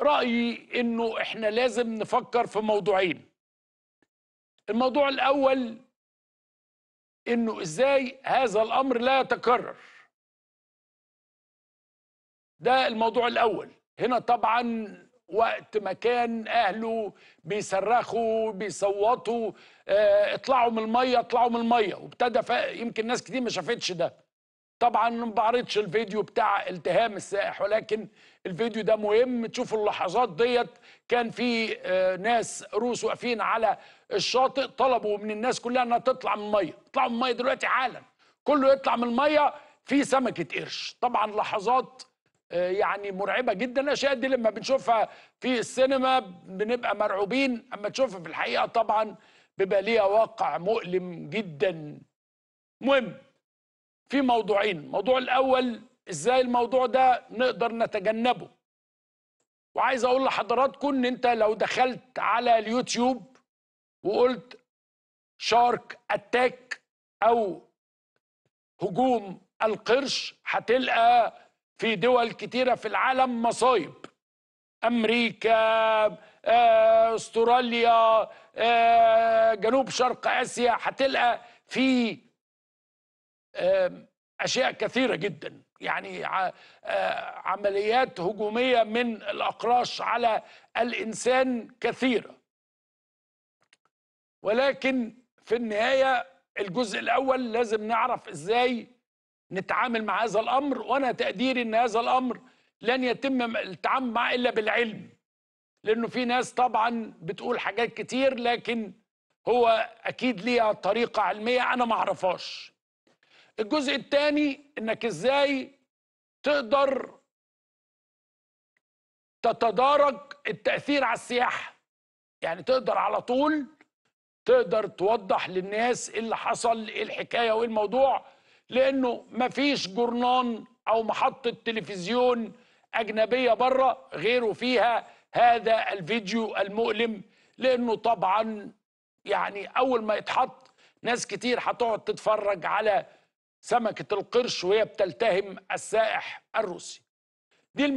رأيي إنه إحنا لازم نفكر في موضوعين الموضوع الأول إنه إزاي هذا الأمر لا يتكرر ده الموضوع الأول هنا طبعا وقت ما كان أهله بيصرخوا بيصوتوا آه، اطلعوا من المية اطلعوا من المية وابتدى يمكن ناس كتير ما شافتش ده طبعا ما بعرضش الفيديو بتاع التهام السائح ولكن الفيديو ده مهم تشوفوا اللحظات ديت كان في آه، ناس روس واقفين على الشاطئ طلبوا من الناس كلها انها تطلع من الميه اطلعوا من الميه دلوقتي حالا كله يطلع من الميه في سمكه قرش طبعا لحظات آه، يعني مرعبه جدا الاشياء دي لما بنشوفها في السينما بنبقى مرعوبين اما تشوفها في الحقيقه طبعا بيبقى ليها واقع مؤلم جدا مهم في موضوعين الموضوع الأول إزاي الموضوع ده نقدر نتجنبه وعايز أقول لحضراتكم إن أنت لو دخلت على اليوتيوب وقلت شارك أتاك أو هجوم القرش هتلقى في دول كتيرة في العالم مصايب أمريكا آه، أستراليا آه، جنوب شرق آسيا هتلقى في اشياء كثيره جدا يعني عمليات هجوميه من الاقراش على الانسان كثيره ولكن في النهايه الجزء الاول لازم نعرف ازاي نتعامل مع هذا الامر وانا تقديري ان هذا الامر لن يتم التعامل معه الا بالعلم لانه في ناس طبعا بتقول حاجات كتير لكن هو اكيد ليها طريقه علميه انا ما اعرفهاش الجزء الثاني انك ازاي تقدر تتدارج التاثير على السياحه يعني تقدر على طول تقدر توضح للناس ايه اللي حصل ايه الحكايه وايه الموضوع لانه مفيش جرنان او محطه تلفزيون اجنبيه بره غيره فيها هذا الفيديو المؤلم لانه طبعا يعني اول ما يتحط ناس كتير هتقعد تتفرج على سمكة القرش وهي بتلتهم السائح الروسي